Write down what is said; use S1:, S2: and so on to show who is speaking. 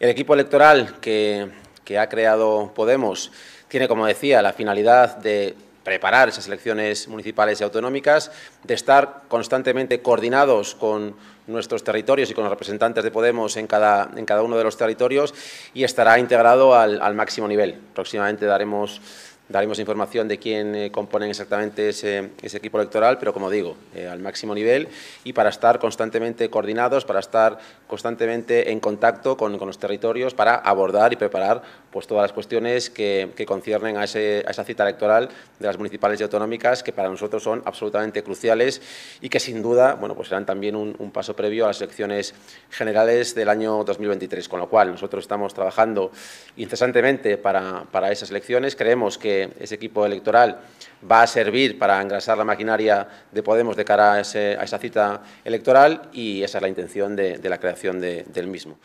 S1: El equipo electoral que, ha creado Podemos tiene, como decía, la finalidad de preparar esas elecciones municipales y autonómicas, de estar constantemente coordinados con nuestros territorios y con los representantes de Podemos en cada, uno de los territorios y estará integrado al, al máximo nivel. Próximamente daremos Daremos información de quién eh, componen exactamente ese, equipo electoral, pero como digo, eh, al máximo nivel y para estar constantemente coordinados, para estar constantemente en contacto con, los territorios, para abordar y preparar pues, todas las cuestiones que, conciernen a, esa cita electoral de las municipales y autonómicas, que para nosotros son absolutamente cruciales y que sin duda bueno, pues serán también un, paso previo a las elecciones generales del año 2023, con lo cual nosotros estamos trabajando incesantemente para, para esas elecciones. Creemos que ese, equipo electoral va a servir para engrasar la maquinaria de Podemos de cara a, esa cita electoral y esa es la intención de, la creación del mismo.